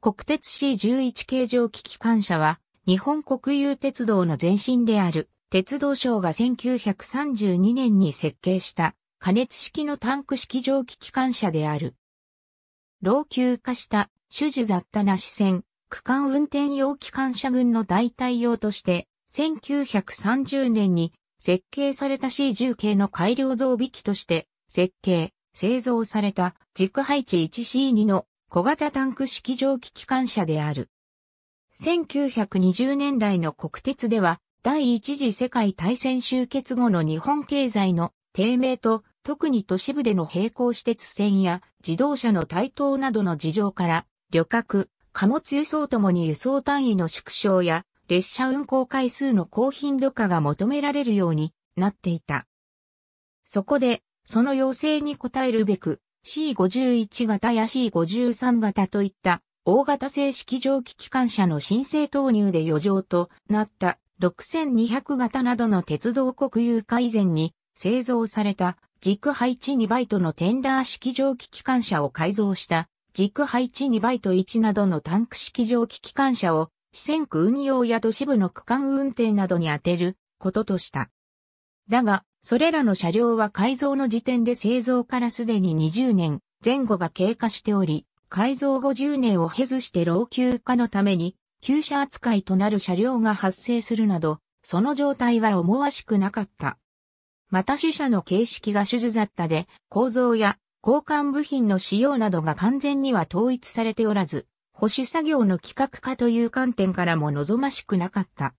国鉄 C11 形状機機関車は、日本国有鉄道の前身である、鉄道省が1932年に設計した、加熱式のタンク式蒸気機関車である。老朽化した、種々雑多な支線、区間運転用機関車群の代替用として、1930年に設計された C10 系の改良増備機として、設計、製造された軸配置 1C2 の小型タンク式蒸気機関車である。1920年代の国鉄では、第一次世界大戦終結後の日本経済の低迷と、特に都市部での並行私鉄線や自動車の台頭などの事情から、旅客、貨物輸送ともに輸送単位の縮小や、列車運行回数の高頻度化が求められるようになっていた。そこで、その要請に応えるべく、C51 型や C53 型といった大型正式蒸気機関車の申請投入で余剰となった6200型などの鉄道国有化以前に製造された軸配置2バイトのテンダー式蒸気機関車を改造した軸配置2バイト1などのタンク式蒸気機関車を四線区運用や都市部の区間運転などに充てることとした。だが、それらの車両は改造の時点で製造からすでに20年前後が経過しており、改造後0年を経ずして老朽化のために、旧車扱いとなる車両が発生するなど、その状態は思わしくなかった。また死者の形式が手術だったで、構造や交換部品の仕様などが完全には統一されておらず、保守作業の企画化という観点からも望ましくなかった。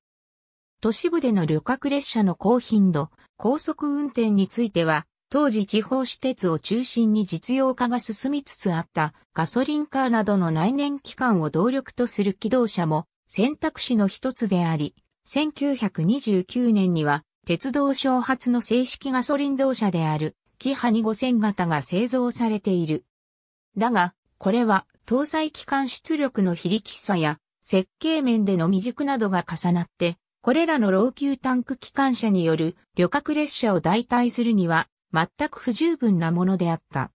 都市部での旅客列車の高頻度、高速運転については、当時地方私鉄を中心に実用化が進みつつあったガソリンカーなどの内燃機関を動力とする機動車も選択肢の一つであり、1929年には鉄道小発の正式ガソリン動車であるキハニ5000型が製造されている。だが、これは搭載機関出力の非力さや設計面での未熟などが重なってこれらの老朽タンク機関車による旅客列車を代替するには全く不十分なものであった。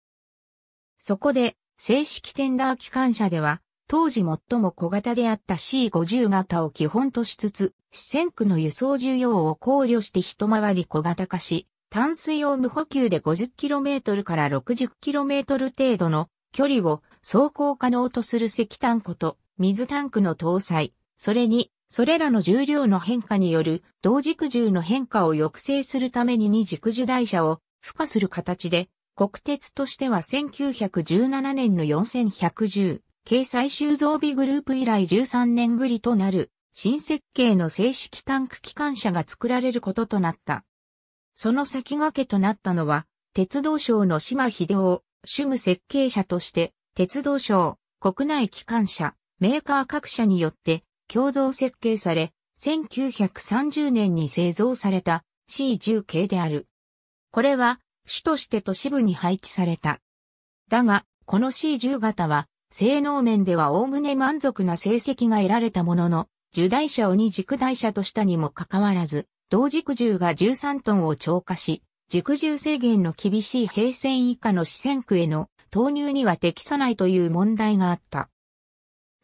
そこで正式テンダー機関車では当時最も小型であった C50 型を基本としつつ、四川区の輸送需要を考慮して一回り小型化し、淡水を無補給で 50km から 60km 程度の距離を走行可能とする石炭庫と水タンクの搭載、それにそれらの重量の変化による同軸重の変化を抑制するために二軸受台車を付加する形で、国鉄としては1917年の4110系最終増備グループ以来13年ぶりとなる新設計の正式タンク機関車が作られることとなった。その先駆けとなったのは、鉄道省の島秀夫、主務設計者として、鉄道省、国内機関車、メーカー各社によって、共同設計され、1930年に製造された C10 系である。これは主として都市部に配置された。だが、この C10 型は、性能面では概ね満足な成績が得られたものの、受台車を2軸台車としたにもかかわらず、同軸重が13トンを超過し、軸重制限の厳しい平線以下の四線区への投入には適さないという問題があった。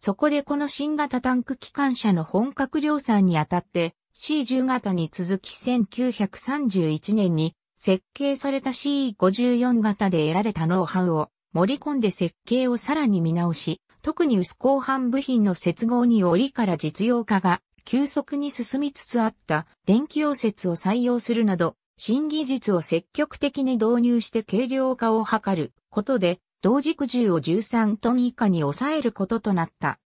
そこでこの新型タンク機関車の本格量産にあたって C10 型に続き1931年に設計された C54 型で得られたノウハウを盛り込んで設計をさらに見直し、特に薄鋼板部品の接合に折から実用化が急速に進みつつあった電気溶接を採用するなど、新技術を積極的に導入して軽量化を図ることで、同軸重を13トン以下に抑えることとなった。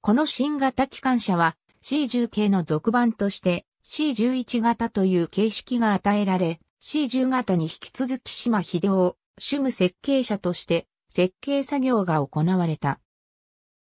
この新型機関車は C10 系の続版として C11 型という形式が与えられ、C10 型に引き続き島秀夫、主務設計者として設計作業が行われた。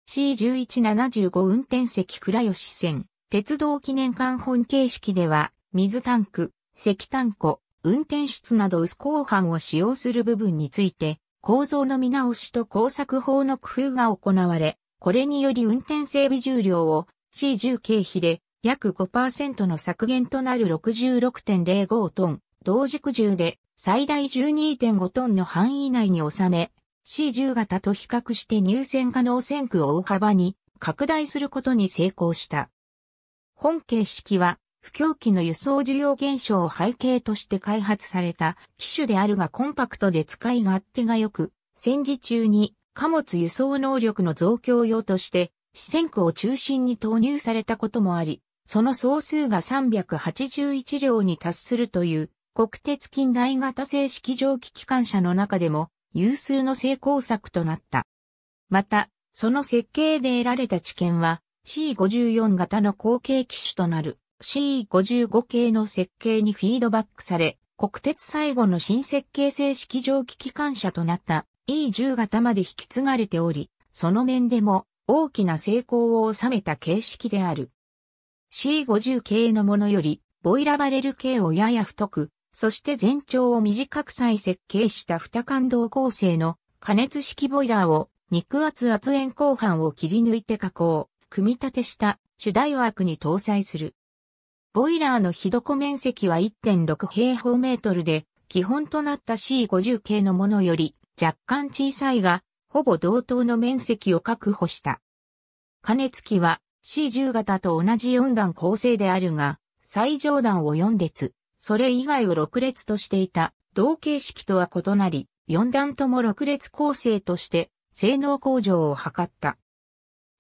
C1175 運転席倉吉線、鉄道記念館本形式では、水タンク、石炭庫、運転室など薄鋼板を使用する部分について、構造の見直しと工作法の工夫が行われ、これにより運転整備重量を C10 経費で約5%の削減となる66.05トン、同軸重で最大12.5トンの範囲内に収め、C10 型と比較して入線可能線区を大幅に拡大することに成功した。本形式は不況期の輸送需要減少を背景として開発された機種であるがコンパクトで使い勝手が良く、戦時中に貨物輸送能力の増強用として、四川区を中心に投入されたこともあり、その総数が381両に達するという国鉄近代型正式蒸気機関車の中でも有数の成功策となった。また、その設計で得られた知見は C54 型の後継機種となる C55 系の設計にフィードバックされ、国鉄最後の新設計正式蒸気機関車となった E10 型まで引き継がれており、その面でも大きな成功を収めた形式である。C50 系のものより、ボイラバレル系をやや太く、そして全長を短く再設計した二感動構成の加熱式ボイラーを肉厚圧炎後半を切り抜いて加工、組み立てした主題枠に搭載する。ボイラーの火床面積は1.6平方メートルで、基本となった C50 系のものより若干小さいが、ほぼ同等の面積を確保した。加熱器は C10 型と同じ4段構成であるが、最上段を4列、それ以外を6列としていた同形式とは異なり、4段とも6列構成として性能向上を図った。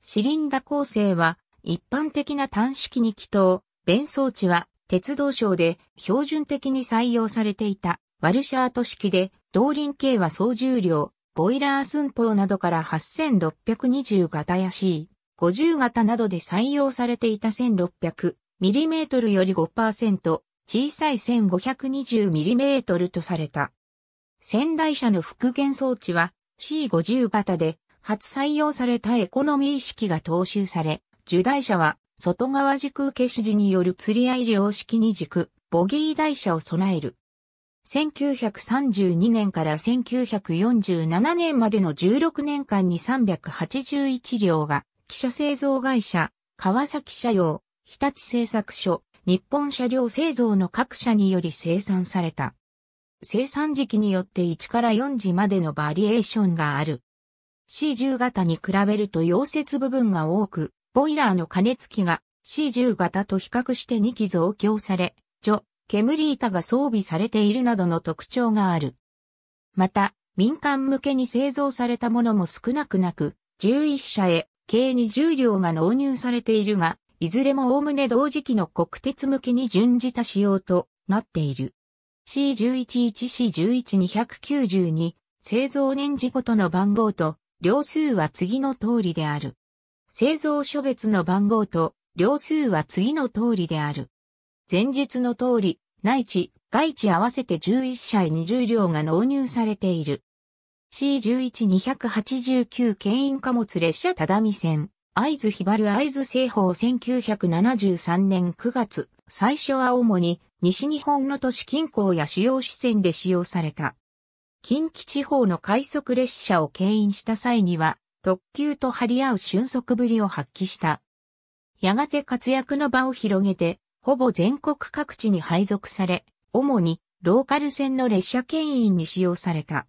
シリンダ構成は一般的な単式に気筒、弁装置は鉄道省で標準的に採用されていたワルシャート式で、動輪系は総重量、ボイラー寸法などから8620型や C50 型などで採用されていた 1600mm より5%、小さい 1520mm とされた。仙台車の復元装置は C50 型で初採用されたエコノミー式が踏襲され、受台車は外側軸受け指示による釣り合い量式二軸、ボギー台車を備える。1932年から1947年までの16年間に381両が、汽車製造会社、川崎車両、日立製作所、日本車両製造の各社により生産された。生産時期によって1から4時までのバリエーションがある。C10 型に比べると溶接部分が多く、ボイラーの加熱器が C10 型と比較して2機増強され、除、煙板が装備されているなどの特徴がある。また、民間向けに製造されたものも少なくなく、11社へ計20両が納入されているが、いずれも概ね同時期の国鉄向きに準じた仕様となっている。C111C11292 製造年次ごとの番号と、両数は次の通りである。製造所別の番号と両数は次の通りである。前述の通り、内地、外地合わせて11社20両が納入されている。C11-289 牽引貨物列車只見線、会津ひばる会津製法1973年9月、最初は主に西日本の都市近郊や主要支線で使用された。近畿地方の快速列車を牽引した際には、特急と張り合う俊足ぶりを発揮した。やがて活躍の場を広げて、ほぼ全国各地に配属され、主にローカル線の列車牽引に使用された。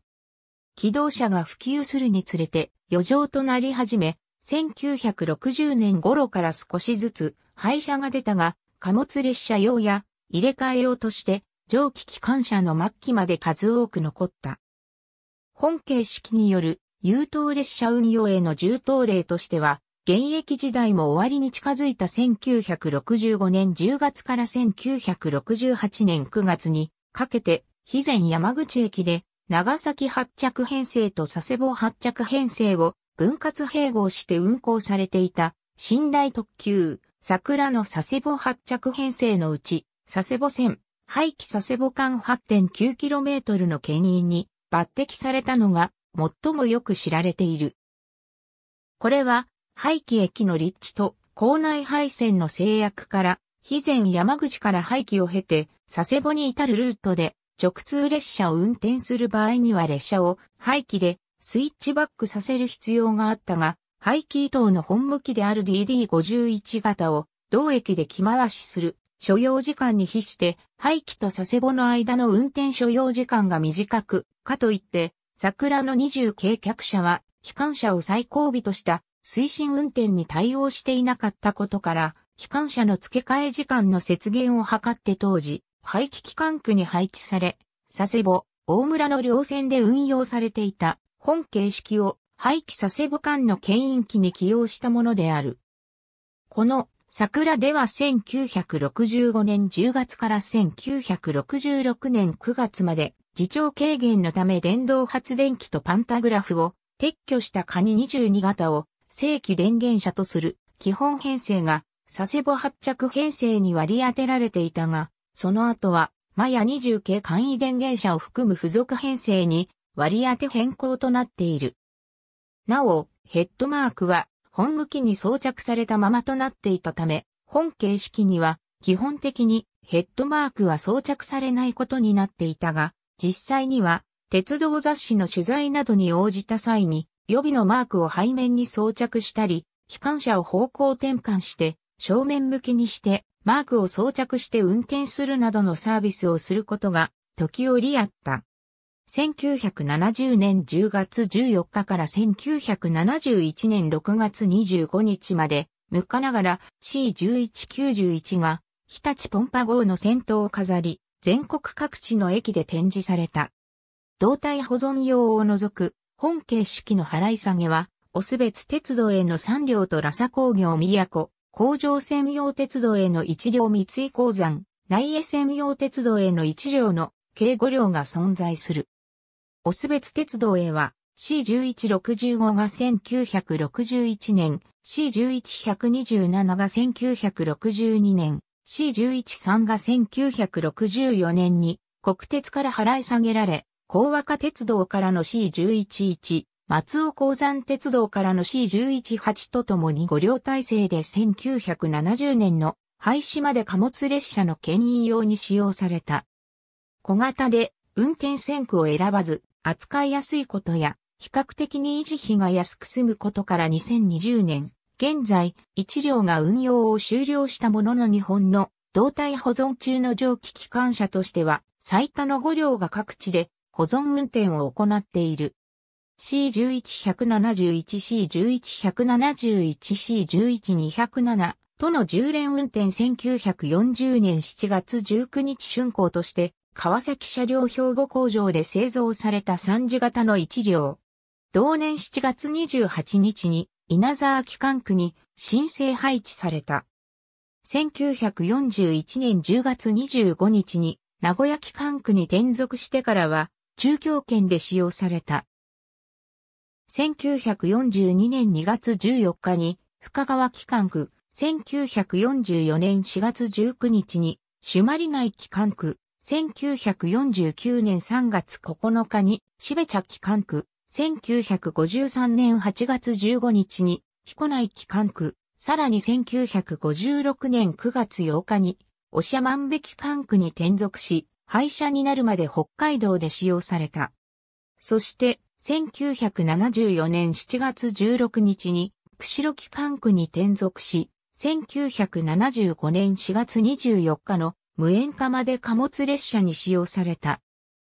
機動車が普及するにつれて余剰となり始め、1960年頃から少しずつ廃車が出たが、貨物列車用や入れ替え用として蒸気機関車の末期まで数多く残った。本形式による優等列車運用への重等例としては、現役時代も終わりに近づいた1965年10月から1968年9月にかけて、肥前山口駅で長崎発着編成と佐世保発着編成を分割併合して運行されていた寝台特急桜の佐世保発着編成のうち佐世保線廃棄佐世保間 8.9km の牽引に抜擢されたのが最もよく知られている。これは、廃棄駅の立地と校内廃線の制約から、肥前山口から廃棄を経て、佐世保に至るルートで、直通列車を運転する場合には列車を廃棄でスイッチバックさせる必要があったが、廃棄伊東の本向きである DD51 型を同駅で着回しする所要時間に比して廃棄と佐世保の間の運転所要時間が短く、かといって桜の20軽客車は、機関車を最後尾とした推進運転に対応していなかったことから、機関車の付け替え時間の節減を図って当時、排気機関区に配置され、佐世保、大村の両線で運用されていた本形式を廃棄佐世保間の牽引機に起用したものである。この桜では1965年10月から1966年9月まで、自重軽減のため電動発電機とパンタグラフを撤去したカニ22型を正規電源車とする基本編成が佐世保発着編成に割り当てられていたが、その後はマヤ20系簡易電源車を含む付属編成に割り当て変更となっている。なお、ヘッドマークは本向きに装着されたままとなっていたため、本形式には基本的にヘッドマークは装着されないことになっていたが、実際には鉄道雑誌の取材などに応じた際に予備のマークを背面に装着したり、機関車を方向転換して正面向きにしてマークを装着して運転するなどのサービスをすることが時折あった。1970年10月14日から1971年6月25日まで、無日ながら C1191 が、日立ポンパ号の先頭を飾り、全国各地の駅で展示された。胴体保存用を除く、本形式の払い下げは、オスベツ鉄道への3両とラサ工業宮古、工場専用鉄道への1両三井鉱山、内江専用鉄道への1両の計5両が存在する。オスベツ鉄道へは C1165 が1961年、C11127 が1962年、C113 が1964年に国鉄から払い下げられ、高和歌鉄道からの C111、松尾鉱山鉄道からの C118 とともに5両体制で1970年の廃止まで貨物列車の牽引用に使用された。小型で運転線区を選ばず、扱いやすいことや、比較的に維持費が安く済むことから2020年、現在、一両が運用を終了したものの日本の動態保存中の蒸気機関車としては、最多の5両が各地で保存運転を行っている。C11171C11171C11207 との10連運転1940年7月19日竣工として川崎車両兵庫工場で製造された三次型の1両。同年7月28日に稲沢機関区に申請配置された。1941年10月25日に名古屋機関区に転属してからは中京圏で使用された。1942年2月14日に深川機関区、1944年4月19日に朱鞠内機関区、1949年3月9日に、し標茶機関区、1953年8月15日に、彦内機関区、さらに1956年9月8日に、おしゃ長万部機関区に転属し、廃車になるまで北海道で使用された。そして、1974年7月16日に、釧路機関区に転属し、1975年4月24日の無塩釜で貨物列車に使用された。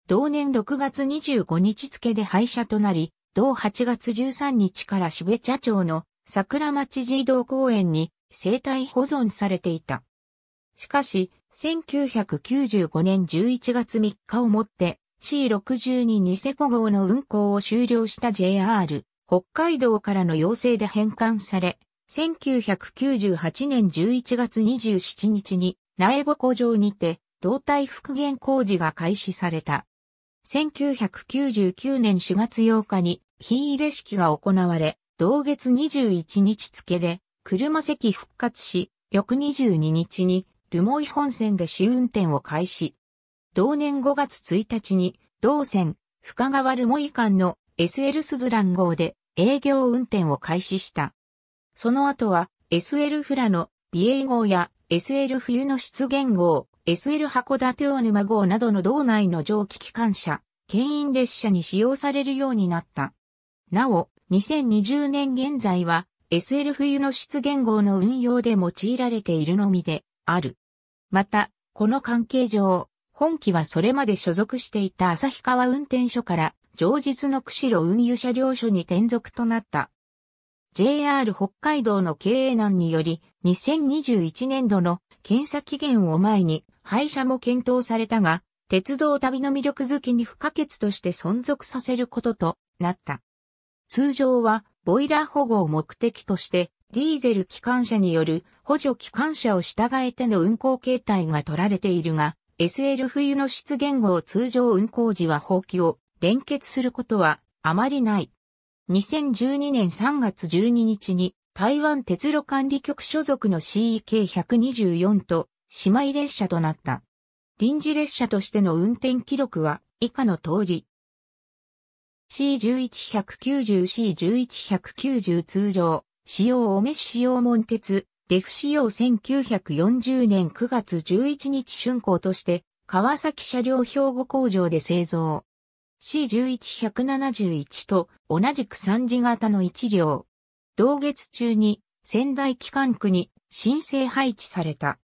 同年6月25日付で廃車となり、同8月13日から渋茶町の桜町児童公園に生態保存されていた。しかし、1995年11月3日をもって C62 ニセコ号の運行を終了した JR 北海道からの要請で返還され、1998年11月27日に苗穂工場にて、胴体復元工事が開始された。1999年4月8日に、品入れ式が行われ、同月21日付で、車席復活し、翌22日に、留萌本線で試運転を開始。同年5月1日に、同線、深川留萌間の SL スズラン号で営業運転を開始した。その後は、SL フラの美瑛号や SL 冬の出現号、SL 函館大沼号などの道内の蒸気機関車、牽引列車に使用されるようになった。なお、2020年現在は SL 冬の出現号の運用で用いられているのみである。また、この関係上、本機はそれまで所属していた旭川運転所から上日の釧路運輸車両所に転属となった。JR 北海道の経営難により、2021年度の検査期限を前に廃車も検討されたが、鉄道旅の魅力づきに不可欠として存続させることとなった。通常はボイラー保護を目的としてディーゼル機関車による補助機関車を従えての運行形態が取られているが、SL 冬の出現後を通常運行時は放棄を連結することはあまりない。2012年3月12日に台湾鉄路管理局所属の CEK124 と姉妹列車となった。臨時列車としての運転記録は以下の通り。C11190C11190 通常、使用お召し使用門鉄、デフ使用1940年9月11日春行として、川崎車両兵庫工場で製造。C11171 と同じく3次型の1両。同月中に仙台機関区に申請配置された。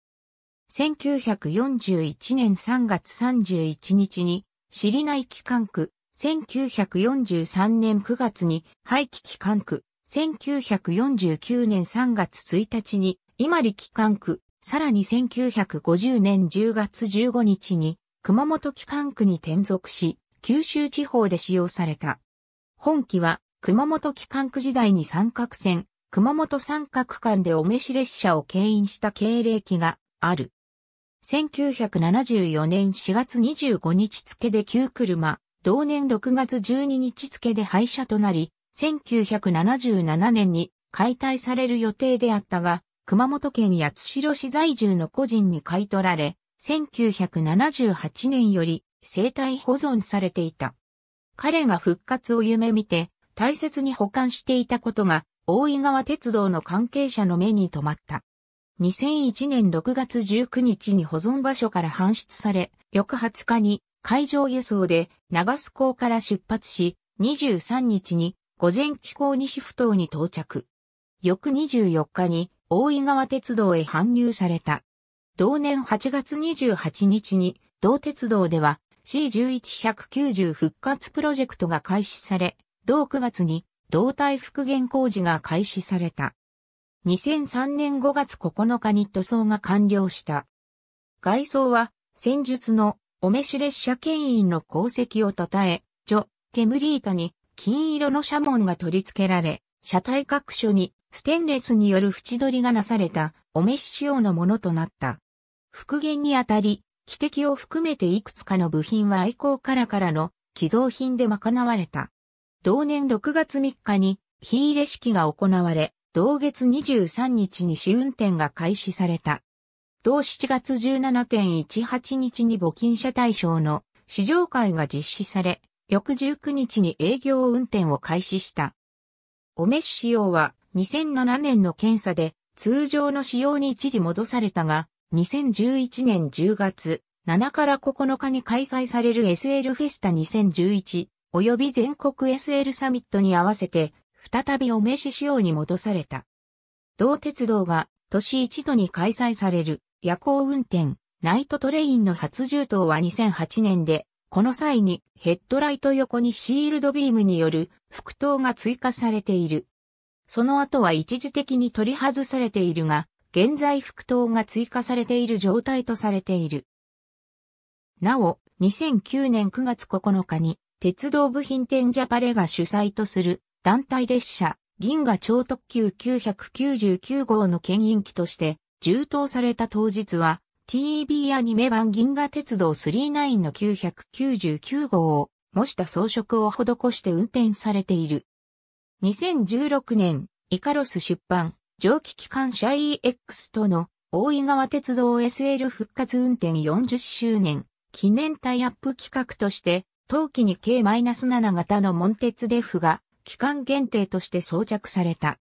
1941年3月31日に、尻内機関区、1943年9月に廃棄機関区、1949年3月1日に今里機関区、さらに1950年10月15日に熊本機関区に転属し、九州地方で使用された。本機は熊本機関区時代に三角線、熊本三角間でお召し列車を牽引した経歴がある。1974年4月25日付で旧車、同年6月12日付で廃車となり、1977年に解体される予定であったが、熊本県八代市在住の個人に買い取られ、1978年より生体保存されていた。彼が復活を夢見て、大切に保管していたことが、大井川鉄道の関係者の目に留まった。2001年6月19日に保存場所から搬出され、翌20日に海上輸送で長須港から出発し、23日に午前気候西埠頭に到着。翌24日に大井川鉄道へ搬入された。同年8月28日に同鉄道では C11190 復活プロジェクトが開始され、同9月に胴体復元工事が開始された。2003年5月9日に塗装が完了した。外装は戦術のお召し列車牽引の功績を称え、ジョ・テムリータに金色のシャモンが取り付けられ、車体各所にステンレスによる縁取りがなされたお召し仕様のものとなった。復元にあたり、汽笛を含めていくつかの部品は愛好からからの寄贈品で賄われた。同年6月3日に火入れ式が行われ、同月23日に試運転が開始された。同7月17.18日に募金者対象の試乗会が実施され、翌19日に営業運転を開始した。お召し仕様は2007年の検査で通常の仕様に一時戻されたが、2011年10月7から9日に開催される SL フェスタ2011及び全国 SL サミットに合わせて、再びお召し仕様に戻された。同鉄道が年一度に開催される夜行運転ナイトトレインの初充当は2008年で、この際にヘッドライト横にシールドビームによる副灯が追加されている。その後は一時的に取り外されているが、現在副灯が追加されている状態とされている。なお、2009年9月9日に鉄道部品店ジャパレが主催とする団体列車銀河超特急999号の牽引機として充当された当日は t b アニメ版銀河鉄道39の999号を模した装飾を施して運転されている。2016年、イカロス出版、蒸気機関車 EX との大井川鉄道 SL 復活運転40周年記念タイアップ企画として陶器に K-7 型のモンテツデフが期間限定として装着された。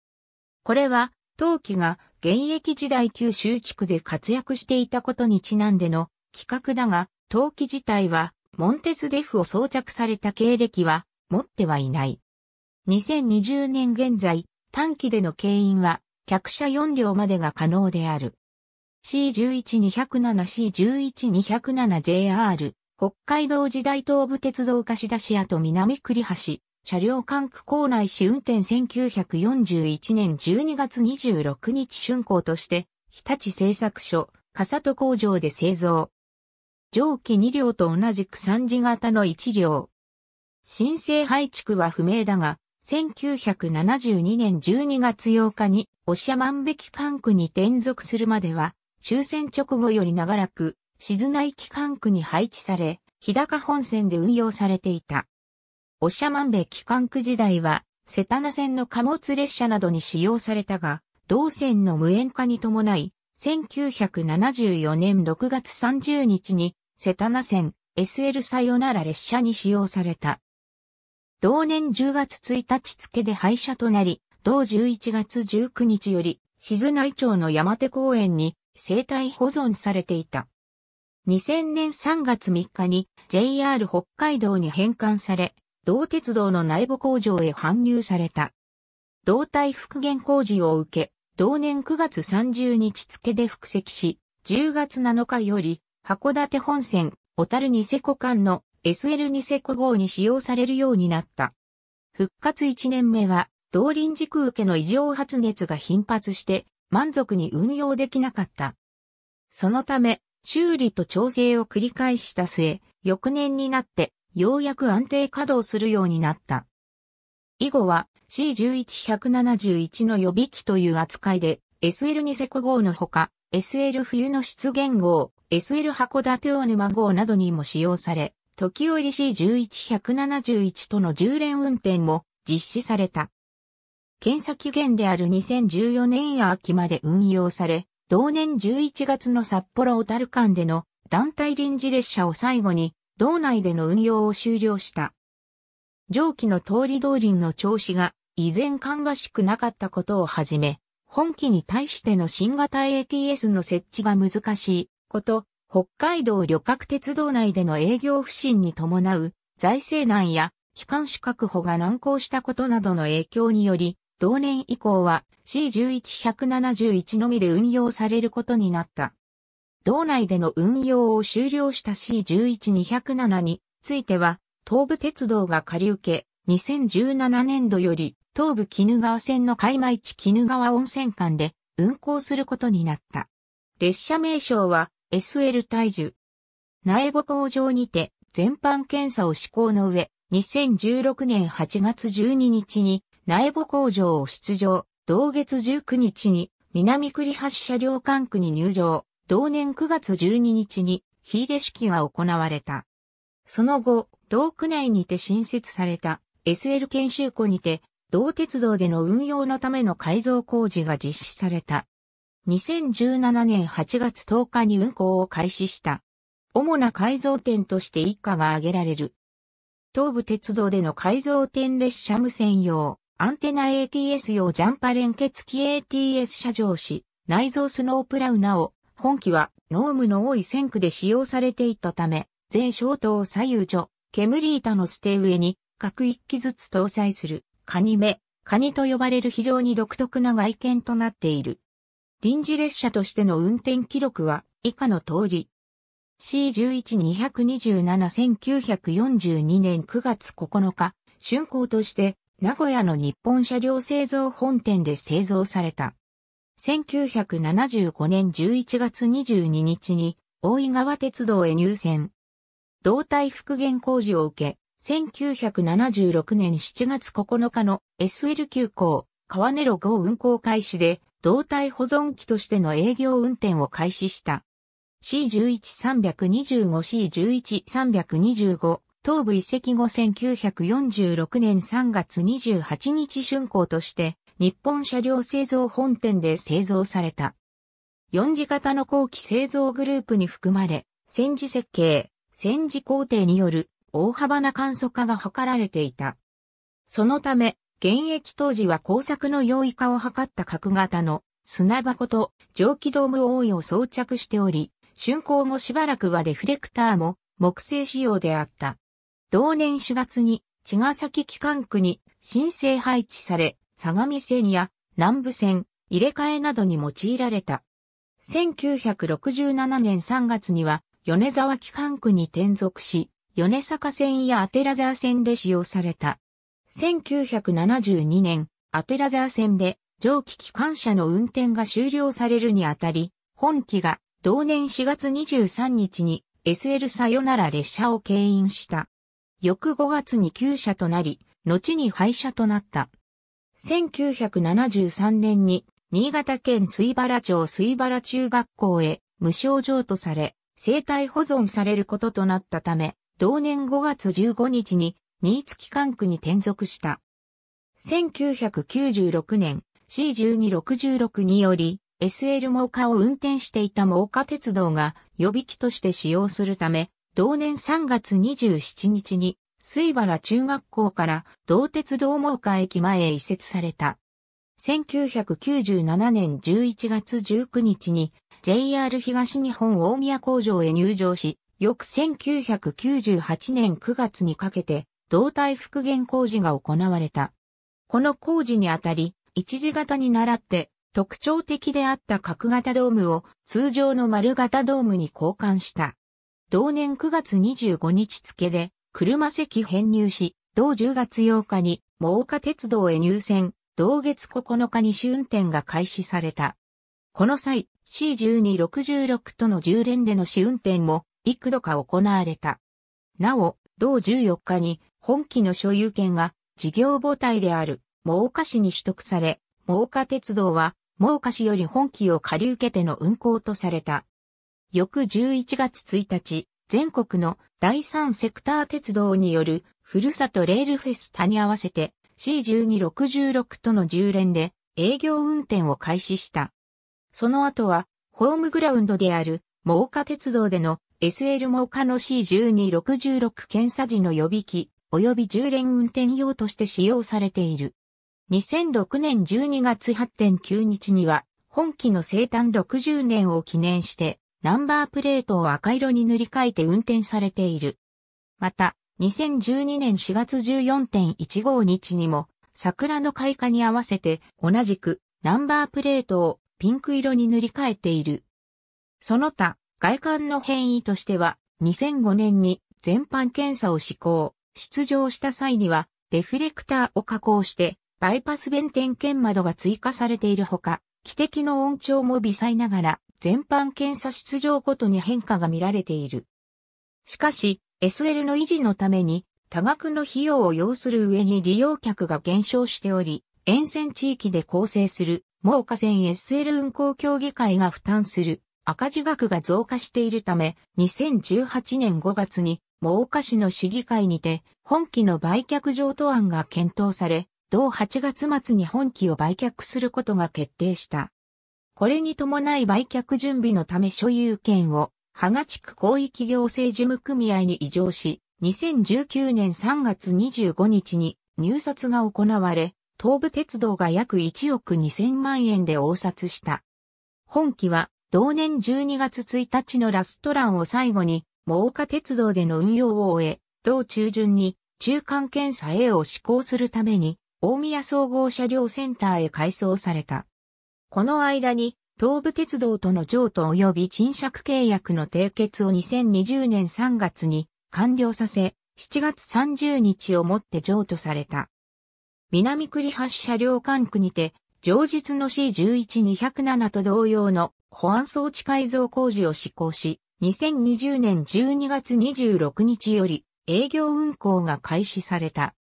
これは、陶器が現役時代旧州地区で活躍していたことにちなんでの企画だが、陶器自体は、モンテツデフを装着された経歴は持ってはいない。2020年現在、短期での経営は、客車4両までが可能である。C11207C11207JR 北海道時代東部鉄道貸出し跡南栗橋、車両管区構内市運転1941年12月26日春行として、日立製作所、笠戸工場で製造。上記2両と同じく3次型の1両。新生配区は不明だが、1972年12月8日に、おしゃ万べき管区に転属するまでは、終戦直後より長らく、静内機関区に配置され、日高本線で運用されていた。おしゃまんべ機関区時代は、瀬田名線の貨物列車などに使用されたが、同線の無縁化に伴い、1974年6月30日に、瀬田名線 SL さよなら列車に使用された。同年10月1日付で廃車となり、同11月19日より、静内町の山手公園に生態保存されていた。2000年3月3日に JR 北海道に返還され、同鉄道の内部工場へ搬入された。胴体復元工事を受け、同年9月30日付で復席し、10月7日より函館本線小樽ニセコ間の SL ニセコ号に使用されるようになった。復活1年目は、同臨時空家の異常発熱が頻発して、満足に運用できなかった。そのため、修理と調整を繰り返した末、翌年になってようやく安定稼働するようになった。以後は C11171 の予備機という扱いで s l ニセコ号のほか SL 冬の出現号、SL 函館大沼号などにも使用され、時折 C11171 との10連運転も実施された。検査期限である2014年秋まで運用され、同年11月の札幌小樽間での団体臨時列車を最後に、道内での運用を終了した。上記の通り通輪の調子が依然芳しくなかったことをはじめ、本機に対しての新型 ATS の設置が難しいこと、北海道旅客鉄道内での営業不振に伴う財政難や機関士確保が難航したことなどの影響により、同年以降は C11171 のみで運用されることになった。道内での運用を終了した C11207 については、東武鉄道が借り受け、2017年度より東武鬼怒川線の海間市鬼怒川温泉間で運行することになった。列車名称は SL 大樹。苗穂工場にて全般検査を施行の上、2016年8月12日に苗穂工場を出場、同月19日に南栗橋車両管区に入場、同年9月12日に火入れ式が行われた。その後、同区内にて新設された SL 研修庫にて、同鉄道での運用のための改造工事が実施された。2017年8月10日に運行を開始した。主な改造点として一家が挙げられる。東武鉄道での改造点列車無線用。アンテナ ATS 用ジャンパ連結機 ATS 車上し、内蔵スノープラウなお、本機はノームの多い線区で使用されていたため、全消灯左右所、煙板のステ上に各1機ずつ搭載する、カニ目、カニと呼ばれる非常に独特な外見となっている。臨時列車としての運転記録は以下の通り。C11-227-1942 年9月9日、竣工として名古屋の日本車両製造本店で製造された。1975年11月22日に大井川鉄道へ入線。胴体復元工事を受け、1976年7月9日の SL 急行、川根路号運行開始で、胴体保存機としての営業運転を開始した。C11325、C11325 東部遺跡後1946年3月28日竣工として、日本車両製造本店で製造された。四次型の後期製造グループに含まれ、戦時設計、戦時工程による大幅な簡素化が図られていた。そのため、現役当時は工作の容易化を図った角型の砂箱と蒸気ドーム覆いを装着しており、竣工後しばらくはデフレクターも木製仕様であった。同年4月に茅ヶ崎機関区に申請配置され、相模線や南部線入れ替えなどに用いられた。1967年3月には米沢機関区に転属し、米坂線やアテラザー線で使用された。1972年、アテラザー線で蒸気機関車の運転が終了されるにあたり、本機が同年4月23日に SL さよなら列車を牽引した。翌5月に旧社となり、後に廃社となった。1973年に新潟県水原町水原中学校へ無償譲渡され、生態保存されることとなったため、同年5月15日に新月管区に転属した。1996年 C1266 により SL 猛火を運転していた猛火鉄道が予備機として使用するため、同年3月27日に、水原中学校から同鉄道網下駅前へ移設された。1997年11月19日に JR 東日本大宮工場へ入場し、翌1998年9月にかけて胴体復元工事が行われた。この工事にあたり、一時型に倣って特徴的であった角型ドームを通常の丸型ドームに交換した。同年9月25日付で、車席編入し、同10月8日に、猛火鉄道へ入線、同月9日に試運転が開始された。この際、C1266 との10連での試運転も幾度か行われた。なお、同14日に本機の所有権が事業母体である猛火市に取得され、猛火鉄道は猛火市より本機を借り受けての運行とされた。翌11月1日、全国の第三セクター鉄道によるふるさとレールフェスタに合わせて C1266 との10連で営業運転を開始した。その後はホームグラウンドである猛火鉄道での SL 猛火の C1266 検査時の予備機及び10連運転用として使用されている。2006年12月8.9日には本機の生誕60年を記念してナンバープレートを赤色に塗り替えて運転されている。また、2012年4月14.15日にも、桜の開花に合わせて同じくナンバープレートをピンク色に塗り替えている。その他、外観の変異としては、2005年に全般検査を施行、出場した際には、デフレクターを加工して、バイパス弁点検窓が追加されているほか、汽笛の音調も微細ながら、全般検査出場ごとに変化が見られている。しかし、SL の維持のために多額の費用を要する上に利用客が減少しており、沿線地域で構成する猛火線 SL 運行協議会が負担する赤字額が増加しているため、2018年5月に猛火市の市議会にて本機の売却譲渡案が検討され、同8月末に本機を売却することが決定した。これに伴い売却準備のため所有権を、芳賀地区広域行政事務組合に移譲し、2019年3月25日に入札が行われ、東武鉄道が約1億2000万円で応札した。本期は、同年12月1日のラストランを最後に、真岡鉄道での運用を終え、同中旬に中間検査 A を施行するために、大宮総合車両センターへ改装された。この間に、東武鉄道との譲渡及び賃借契約の締結を2020年3月に完了させ、7月30日をもって譲渡された。南栗橋車両管区にて、上述の C11207 と同様の保安装置改造工事を施行し、2020年12月26日より営業運行が開始された。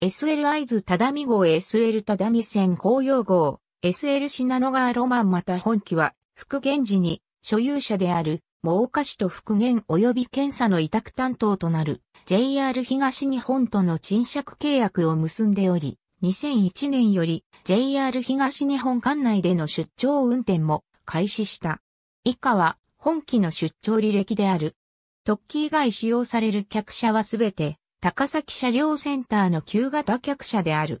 SL 合図只見号 SL 只見線公用号 SL ノガ川ロマンまた本機は、復元時に、所有者である、う、岡市と復元及び検査の委託担当となる JR 東日本との賃借契約を結んでおり、2001年より JR 東日本管内での出張運転も開始した。以下は本機の出張履歴である。特急以外使用される客車はすべて高崎車両センターの旧型客車である。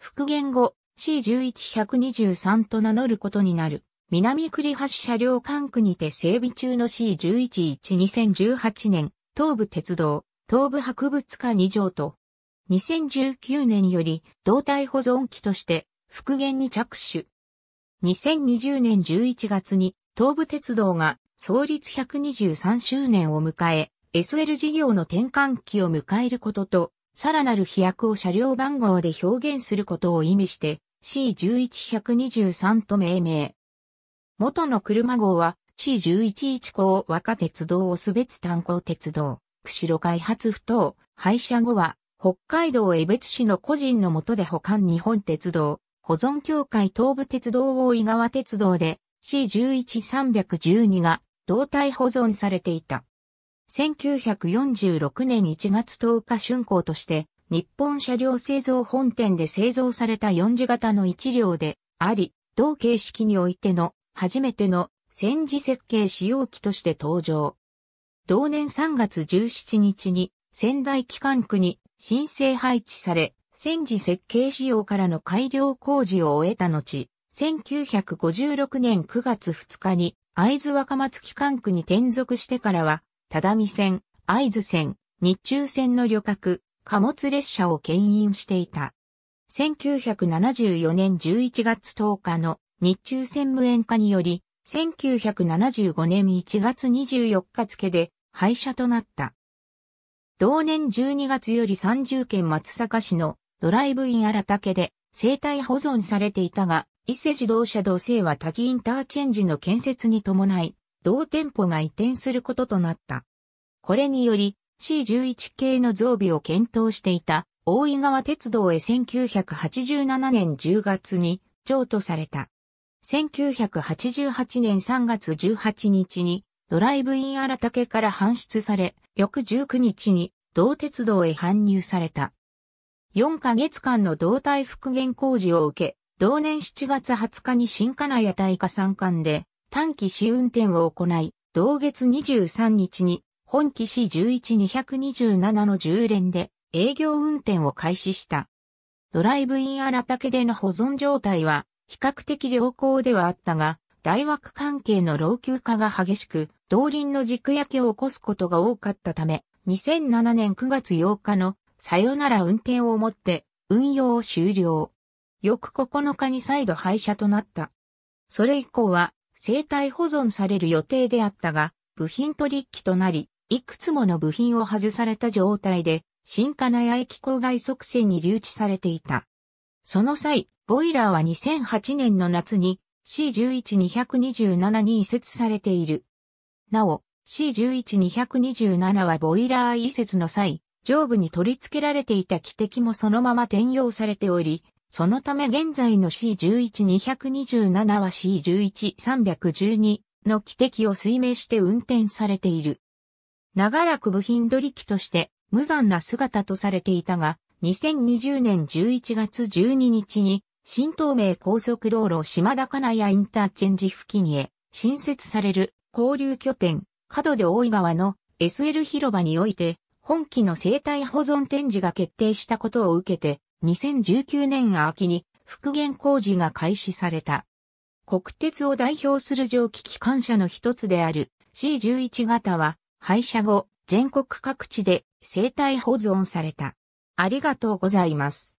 復元後、C11123 と名乗ることになる。南栗橋車両管区にて整備中の c 1 1 1 2 0 1 8年、東武鉄道、東武博物館2条と、2019年より胴体保存機として復元に着手。2020年11月に東武鉄道が創立123周年を迎え、SL 事業の転換期を迎えることと、さらなる飛躍を車両番号で表現することを意味して、C11123 と命名。元の車号は C111 和若鉄道オス別炭鉱鉄道、釧路開発不当、廃車後は、北海道江別市の個人の下で保管日本鉄道、保存協会東部鉄道大井川鉄道で C11312 が胴体保存されていた。1946年1月10日竣工として日本車両製造本店で製造された4次型の1両であり、同形式においての初めての戦時設計使用機として登場。同年3月17日に仙台機関区に申請配置され、戦時設計仕様からの改良工事を終えた後、1956年9月2日に会津若松機関区に転属してからは、只見線、会津線、日中線の旅客、貨物列車を牽引していた。1974年11月10日の日中専務演化により、1975年1月24日付で廃車となった。同年12月より30県松阪市のドライブイン荒竹で生態保存されていたが、伊勢自動車道西は滝インターチェンジの建設に伴い、同店舗が移転することとなった。これにより、C11 系の増備を検討していた大井川鉄道へ1987年10月に譲渡された。1988年3月18日にドライブイン荒竹から搬出され、翌19日に同鉄道へ搬入された。4ヶ月間の胴体復元工事を受け、同年7月20日に新金谷大火山間で短期試運転を行い、同月23日に本機 C11227 の10連で営業運転を開始した。ドライブイン荒竹での保存状態は比較的良好ではあったが、大枠関係の老朽化が激しく、動輪の軸焼けを起こすことが多かったため、2007年9月8日のさよなら運転をもって運用を終了。翌9日に再度廃車となった。それ以降は生体保存される予定であったが、部品取引となり、いくつもの部品を外された状態で、新金谷駅郊外側線に留置されていた。その際、ボイラーは2008年の夏に C11-227 に移設されている。なお、C11-227 はボイラー移設の際、上部に取り付けられていた汽笛もそのまま転用されており、そのため現在の C11-227 は C11-312 の汽笛を推命して運転されている。長らく部品取り機として無残な姿とされていたが、2020年11月12日に、新東名高速道路島田金谷インターチェンジ付近へ新設される交流拠点、角で大井川の SL 広場において、本機の生態保存展示が決定したことを受けて、2019年秋に復元工事が開始された。国鉄を代表する蒸気機関車の一つである C11 型は廃車後、全国各地で生態保存された。ありがとうございます。